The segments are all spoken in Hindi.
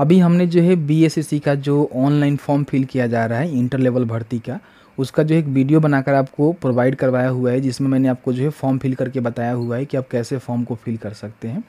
अभी हमने जो है बी का जो ऑनलाइन फॉर्म फिल किया जा रहा है इंटर लेवल भर्ती का उसका जो एक वीडियो बनाकर आपको प्रोवाइड करवाया हुआ है जिसमें मैंने आपको जो है फॉर्म फिल करके बताया हुआ है कि आप कैसे फॉर्म को फिल कर सकते हैं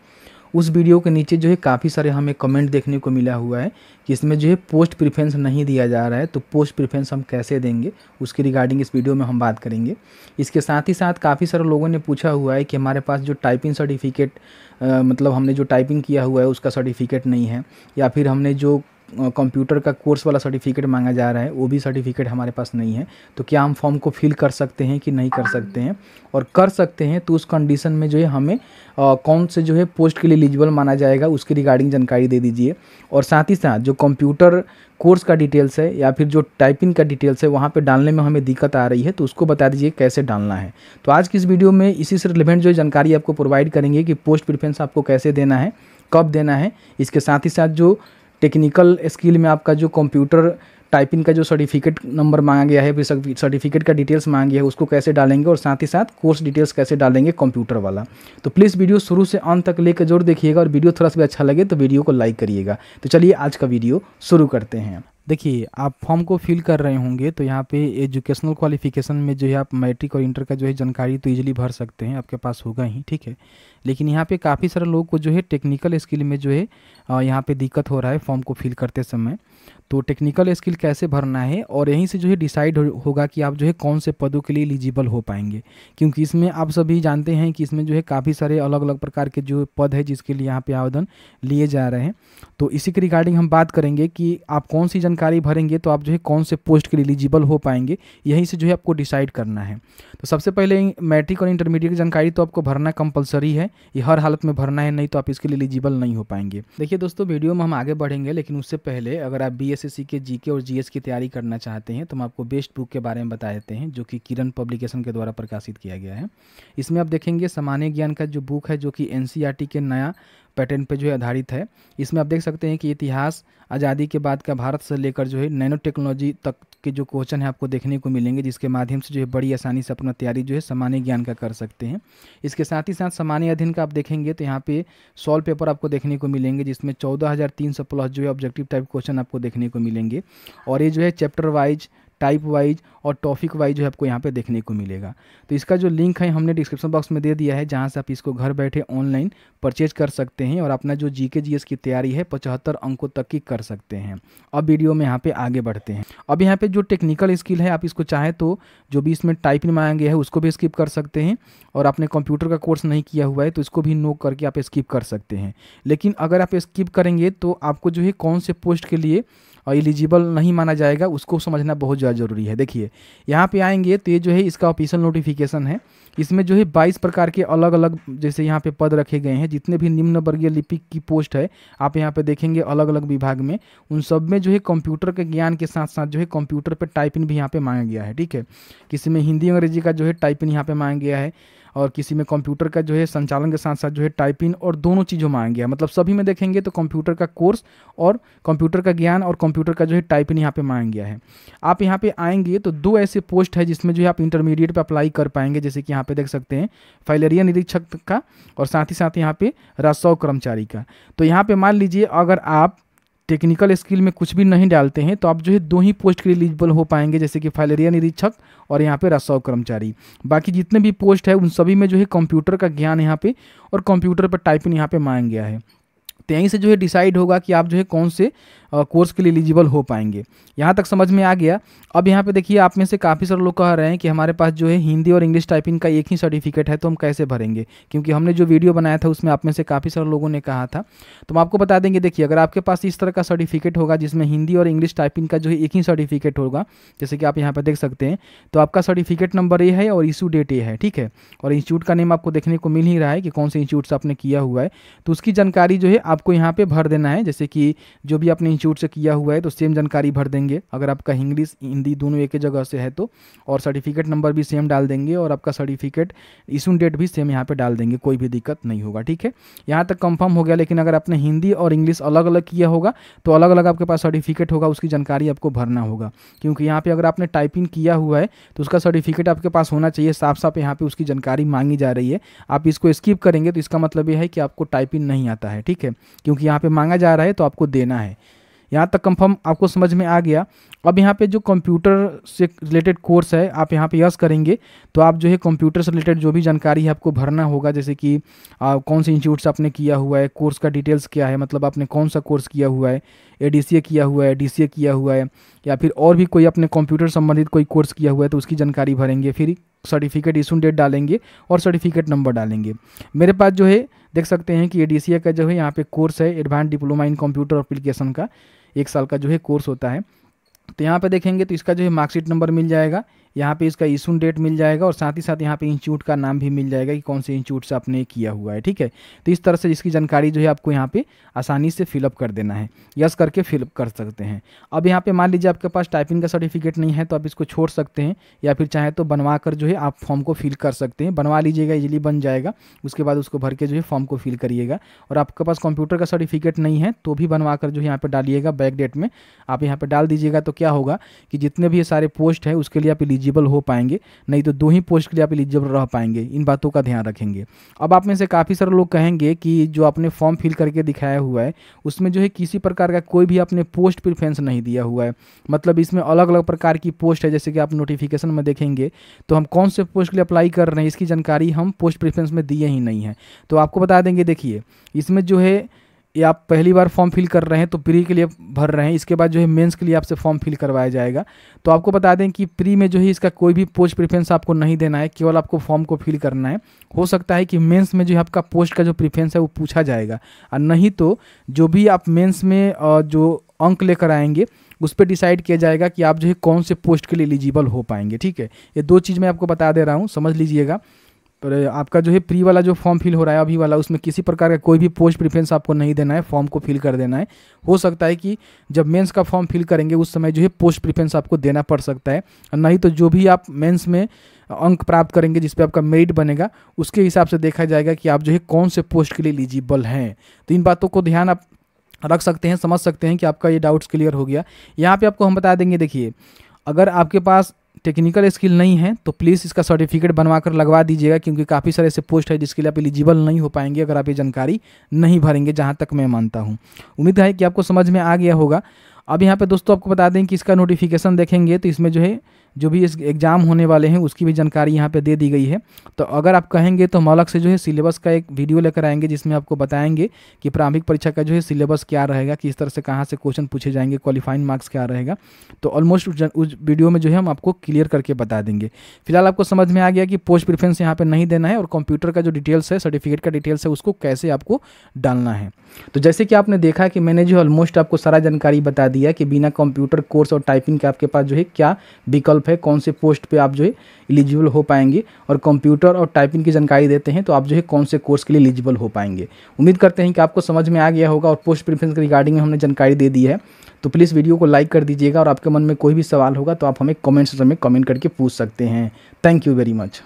उस वीडियो के नीचे जो है काफ़ी सारे हमें कमेंट देखने को मिला हुआ है कि इसमें जो है पोस्ट प्रिफ्रेंस नहीं दिया जा रहा है तो पोस्ट प्रिफ्रेंस हम कैसे देंगे उसके रिगार्डिंग इस वीडियो में हम बात करेंगे इसके साथ ही साथ काफ़ी सारे लोगों ने पूछा हुआ है कि हमारे पास जो टाइपिंग सर्टिफिकेट मतलब हमने जो टाइपिंग किया हुआ है उसका सर्टिफिकेट नहीं है या फिर हमने जो कंप्यूटर का कोर्स वाला सर्टिफिकेट मांगा जा रहा है वो भी सर्टिफिकेट हमारे पास नहीं है तो क्या हम फॉर्म को फिल कर सकते हैं कि नहीं कर सकते हैं और कर सकते हैं तो उस कंडीशन में जो है हमें आ, कौन से जो है पोस्ट के लिए एलिजिबल माना जाएगा उसके रिगार्डिंग जानकारी दे दीजिए और साथ ही साथ जो कंप्यूटर कोर्स का डिटेल्स है या फिर जो टाइपिंग का डिटेल्स है वहाँ पर डालने में हमें दिक्कत आ रही है तो उसको बता दीजिए कैसे डालना है तो आज की इस वीडियो में इसी से रिलेवेंट जो जानकारी आपको प्रोवाइड करेंगे कि पोस्ट प्रिफ्रेंस आपको कैसे देना है कब देना है इसके साथ ही साथ जो टेक्निकल स्किल में आपका जो कंप्यूटर टाइपिंग का जो सर्टिफिकेट नंबर मांगा गया है फिर सर्टिफिकेट का डिटेल्स मांगा गया है उसको कैसे डालेंगे और साथ ही साथ कोर्स डिटेल्स कैसे डालेंगे कंप्यूटर वाला तो प्लीज़ वीडियो शुरू से अंत तक लेकर जरूर देखिएगा और वीडियो थोड़ा सा भी अच्छा लगे तो वीडियो को लाइक करिएगा तो चलिए आज का वीडियो शुरू करते हैं देखिए आप फॉर्म को फिल कर रहे होंगे तो यहाँ पे एजुकेशनल क्वालिफिकेशन में जो है आप मैट्रिक और इंटर का जो है जानकारी तो इजीली भर सकते हैं आपके पास होगा ही ठीक है लेकिन यहाँ पे काफ़ी सारे लोगों को जो है टेक्निकल स्किल में जो है यहाँ पे दिक्कत हो रहा है फॉर्म को फिल करते समय तो टेक्निकल स्किल कैसे भरना है और यहीं से जो है डिसाइड हो, होगा कि आप जो है कौन से पदों के लिए एलिजिबल हो पाएंगे क्योंकि इसमें आप सभी जानते हैं कि इसमें जो है काफ़ी सारे अलग अलग प्रकार के जो पद है जिसके लिए यहाँ पर आवेदन लिए जा रहे हैं तो इसी के रिगार्डिंग हम बात करेंगे कि आप कौन सी जानकारी भरेंगे तो आप जो है कौन से पोस्ट के लिए एलिजिबल हो पाएंगे यहीं से जो है आपको डिसाइड करना है तो सबसे पहले मैट्रिक और इंटरमीडिएट की जानकारी तो आपको भरना कंपलसरी है ये हर हालत में भरना है नहीं तो आप इसके लिए एलिजिबल नहीं हो पाएंगे देखिए दोस्तों वीडियो में हम आगे बढ़ेंगे लेकिन उससे पहले अगर आप बी के जी और जी की तैयारी करना चाहते हैं तो हम आपको बेस्ट बुक के बारे में बता देते हैं जो कि किरण पब्लिकेशन के द्वारा प्रकाशित किया गया है इसमें आप देखेंगे सामान्य ज्ञान का जो बुक है जो कि एन e के नया पैटर्न पे जो है आधारित है इसमें आप देख सकते हैं कि इतिहास आज़ादी के बाद का भारत से लेकर जो है नैनो टेक्नोलॉजी तक के जो क्वेश्चन है आपको देखने को मिलेंगे जिसके माध्यम से जो है बड़ी आसानी से अपना तैयारी जो है सामान्य ज्ञान का कर सकते हैं इसके साथ ही साथ सामान्य अध्ययन का आप देखेंगे तो यहाँ पे सॉल्व पेपर आपको देखने को मिलेंगे जिसमें चौदह प्लस जो है ऑब्जेक्टिव टाइप क्वेश्चन आपको देखने को मिलेंगे और ये जो है चैप्टर वाइज टाइप वाइज और टॉपिक वाइज जो है आपको यहाँ पे देखने को मिलेगा तो इसका जो लिंक है हमने डिस्क्रिप्शन बॉक्स में दे दिया है जहाँ से आप इसको घर बैठे ऑनलाइन परचेज कर सकते हैं और अपना जो जी के की तैयारी है पचहत्तर अंकों तक की कर सकते हैं अब वीडियो में यहाँ पर आगे बढ़ते हैं अब यहाँ पर जो टेक्निकल स्किल है आप इसको चाहें तो जो भी इसमें टाइप मांगा गया है उसको भी स्किप कर सकते हैं और आपने कंप्यूटर का कोर्स नहीं किया हुआ है तो इसको भी नो करके आप स्किप कर सकते हैं लेकिन अगर आप स्किप करेंगे तो आपको जो है कौन से पोस्ट के लिए और एलिजिबल नहीं माना जाएगा उसको समझना बहुत ज़्यादा ज़रूरी है देखिए यहाँ पे आएंगे तो ये जो है इसका ऑफिशियल नोटिफिकेशन है इसमें जो है बाईस प्रकार के अलग अलग जैसे यहाँ पे पद रखे गए हैं जितने भी निम्न वर्गीय लिपिक की पोस्ट है आप यहाँ पे देखेंगे अलग अलग विभाग में उन सब में जो है कंप्यूटर के ज्ञान के साथ साथ जो है कंप्यूटर पर टाइपिंग भी यहाँ पे मांगा गया है ठीक है किसी में हिंदी अंग्रेजी का जो है टाइपिंग यहाँ पे मांगा गया है और किसी में कंप्यूटर का जो है संचालन के साथ साथ जो है टाइपिंग और दोनों चीज़ों में आएंगे मतलब सभी में देखेंगे तो कंप्यूटर का कोर्स और कंप्यूटर का ज्ञान और कंप्यूटर का जो है टाइपिंग यहाँ पे मांग गया है आप यहाँ पे आएंगे तो दो ऐसे पोस्ट है जिसमें जो है आप इंटरमीडिएट पर अप्लाई कर पाएंगे जैसे कि यहाँ पे देख सकते हैं फाइलेरिया निरीक्षक का और साथ ही साथ यहाँ पे राजस्व कर्मचारी का तो यहाँ पे मान लीजिए अगर आप टेक्निकल स्किल में कुछ भी नहीं डालते हैं तो आप जो है दो ही पोस्ट के लिए एलिजिबल हो पाएंगे जैसे कि फाइलेरिया निरीक्षक और यहाँ पे रसौ कर्मचारी बाकी जितने भी पोस्ट है उन सभी में जो है कंप्यूटर का ज्ञान यहाँ पे और कंप्यूटर पर टाइपिंग यहाँ पे मांग गया है तो यहीं से जो है डिसाइड होगा कि आप जो है कौन से कोर्स के लिए एलिजिबल हो पाएंगे यहाँ तक समझ में आ गया अब यहाँ पे देखिए आप में से काफ़ी सारे लोग कह रहे हैं कि हमारे पास जो है हिंदी और इंग्लिश टाइपिंग का एक ही सर्टिफिकेट है तो हम कैसे भरेंगे क्योंकि हमने जो वीडियो बनाया था उसमें आप में से काफ़ी सारे लोगों ने कहा था तो हम आपको बता देंगे देखिए अगर आपके पास इस तरह का सर्टिफिकेट होगा जिसमें हिंदी और इंग्लिश टाइपिंग का जो है एक ही सर्टिफिकेट होगा जैसे कि आप यहाँ पर देख सकते हैं तो आपका सर्टिफिकेट नंबर ये है और इशू डेट ये है ठीक है और इंस्टीट्यूट का नेम आपको देखने को मिल ही रहा है कि कौन से इंस्टीट्यूट से आपने किया हुआ है तो उसकी जानकारी जो है आपको यहाँ पर भर देना है जैसे कि जो भी आपने इंस्टीट्यूट से किया हुआ है तो सेम जानकारी भर देंगे अगर आपका इंग्लिश हिंदी दोनों एक ही जगह से है तो और सर्टिफिकेट नंबर भी सेम डाल देंगे और आपका सर्टिफिकेट इशू डेट भी सेम यहाँ पर डाल देंगे कोई भी दिक्कत नहीं होगा ठीक है यहाँ तक कंफर्म हो गया लेकिन अगर आपने हिंदी और इंग्लिश अलग अलग किया होगा तो अलग अलग आपके पास सर्टिफिकेट होगा उसकी जानकारी आपको भरना होगा क्योंकि यहाँ पर अगर आपने टाइपिंग किया हुआ है तो उसका सर्टिफिकेट आपके पास होना चाहिए साफ साफ यहाँ पर उसकी जानकारी मांगी जा रही है आप इसको स्किप करेंगे तो इसका मतलब यह है कि आपको टाइपिंग नहीं आता है ठीक है क्योंकि यहाँ पर मांगा जा रहा है तो आपको देना है यहाँ तक कंफर्म आपको समझ में आ गया अब यहाँ पे जो कंप्यूटर से रिलेटेड कोर्स है आप यहाँ पे यस करेंगे तो आप जो है कंप्यूटर से रिलेटेड जो भी जानकारी है आपको भरना होगा जैसे कि आ, कौन से इंस्टीट्यूट से आपने किया हुआ है कोर्स का डिटेल्स क्या है मतलब आपने कौन सा कोर्स किया हुआ है ए किया हुआ है डी किया हुआ है या फिर और भी कोई अपने कंप्यूटर संबंधित कोई कोर्स किया हुआ है तो उसकी जानकारी भरेंगे फिर सर्टिफिकेट इशू डेट डालेंगे और सर्टिफिकेट नंबर डालेंगे मेरे पास जो है देख सकते हैं कि ए का जो है यहाँ पे कोर्स है advance diploma in computer application का एक साल का जो है कोर्स होता है तो यहाँ पे देखेंगे तो इसका जो है मार्कशीट नंबर मिल जाएगा यहाँ पे इसका इशून डेट मिल जाएगा और साथ ही साथ यहाँ पे इंस्टीट्यूट का नाम भी मिल जाएगा कि कौन से इंस्टीट्यूट से आपने किया हुआ है ठीक है तो इस तरह से इसकी जानकारी जो है आपको यहाँ पे आसानी से फिलअप कर देना है यस करके फिलअप कर सकते हैं अब यहाँ पे मान लीजिए आपके पास टाइपिंग का सर्टिफिकेट नहीं है तो आप इसको छोड़ सकते हैं या फिर चाहे तो बनवा कर जो है आप फॉर्म को फिल कर सकते हैं बनवा लीजिएगा इजिली बन जाएगा उसके बाद उसको भर के जो है फॉर्म को फिल करिएगा और आपके पास कंप्यूटर का सर्टिफिकेट नहीं है तो भी बनवा कर जो है यहाँ पर डालिएगा बैक डेट में आप यहाँ पर डाल दीजिएगा तो क्या होगा कि जितने भी सारे पोस्ट है उसके लिए आप लीजिए एलिजिबल हो पाएंगे नहीं तो दो ही पोस्ट के लिए आप एलिजिबल रह पाएंगे इन बातों का ध्यान रखेंगे अब आप में से काफ़ी सारे लोग कहेंगे कि जो आपने फॉर्म फिल करके दिखाया हुआ है उसमें जो है किसी प्रकार का कोई भी आपने पोस्ट प्रिफ्रेंस नहीं दिया हुआ है मतलब इसमें अलग अलग प्रकार की पोस्ट है जैसे कि आप नोटिफिकेशन में देखेंगे तो हम कौन से पोस्ट के लिए अप्लाई कर रहे हैं इसकी जानकारी हम पोस्ट प्रिफ्रेंस में दिए ही नहीं है तो आपको बता देंगे देखिए इसमें जो है ये आप पहली बार फॉर्म फिल कर रहे हैं तो प्री के लिए भर रहे हैं इसके बाद जो है मेंस के लिए आपसे फॉर्म फिल करवाया जाएगा तो आपको बता दें कि प्री में जो है इसका कोई भी पोस्ट प्रीफेंस आपको नहीं देना है केवल आपको फॉर्म को फिल करना है हो सकता है कि मेंस में जो है आपका पोस्ट का जो प्रीफ्रेंस है वो पूछा जाएगा और नहीं तो जो भी आप मेन्स में जो अंक लेकर आएंगे उस पर डिसाइड किया जाएगा कि आप जो है कौन से पोस्ट के लिए एलिजिबल हो पाएंगे ठीक है ये दो चीज़ मैं आपको बता दे रहा हूँ समझ लीजिएगा पर आपका जो है प्री वाला जो फॉर्म फिल हो रहा है अभी वाला उसमें किसी प्रकार का कोई भी पोस्ट प्रिफ्रेंस आपको नहीं देना है फॉर्म को फिल कर देना है हो सकता है कि जब मेंस का फॉर्म फिल करेंगे उस समय जो है पोस्ट प्रिफ्रेंस आपको देना पड़ सकता है नहीं तो जो भी आप मेंस में अंक प्राप्त करेंगे जिसपे आपका मेरिट बनेगा उसके हिसाब से देखा जाएगा कि आप जो है कौन से पोस्ट के लिए एलिजिबल हैं तो इन बातों को ध्यान आप रख सकते हैं समझ सकते हैं कि आपका ये डाउट्स क्लियर हो गया यहाँ पर आपको हम बता देंगे देखिए अगर आपके पास टेक्निकल स्किल नहीं है तो प्लीज़ इसका सर्टिफिकेट बनवा कर लगवा दीजिएगा क्योंकि काफ़ी सारे ऐसे पोस्ट है जिसके लिए आप एलिजिबल नहीं हो पाएंगे अगर आप ये जानकारी नहीं भरेंगे जहाँ तक मैं मानता हूँ उम्मीद है कि आपको समझ में आ गया होगा अब यहाँ पे दोस्तों आपको बता दें कि इसका नोटिफिकेशन देखेंगे तो इसमें जो है जो भी इस एग्ज़ाम होने वाले हैं उसकी भी जानकारी यहाँ पे दे दी गई है तो अगर आप कहेंगे तो हम अलग से जो है सिलेबस का एक वीडियो लेकर आएंगे जिसमें आपको बताएंगे कि प्रारंभिक परीक्षा का जो है सिलेबस क्या रहेगा किस तरह से कहाँ से क्वेश्चन पूछे जाएंगे क्वालिफाइन मार्क्स क्या रहेगा तो ऑलमोस्ट उस वीडियो में जो है हम आपको क्लियर करके बता देंगे फिलहाल आपको समझ में आ गया कि पोस्ट प्रिफ्रेंस यहाँ पर नहीं देना है और कंप्यूटर का जो डिटेल्स है सर्टिफिकेट का डिटेल्स है उसको कैसे आपको डालना है तो जैसे कि आपने देखा कि मैंने जो ऑलमोस्ट आपको सारा जानकारी बता दिया कि बिना कंप्यूटर कोर्स और टाइपिंग के आपके पास जो है क्या विकल्प है कौन से पोस्ट पे आप जो है एलिजिबल हो पाएंगे और कंप्यूटर और टाइपिंग की जानकारी देते हैं तो आप जो है कौन से कोर्स के लिए एलिजिबल हो पाएंगे उम्मीद करते हैं कि आपको समझ में आ गया होगा और पोस्ट प्रिफ्रेंस के रिगार्डिंग हमने जानकारी दे दी है तो प्लीज़ वीडियो को लाइक कर दीजिएगा और आपके मन में कोई भी सवाल होगा तो आप हमें कमेंट सेक्शन में कमेंट करके पूछ सकते हैं थैंक यू वेरी मच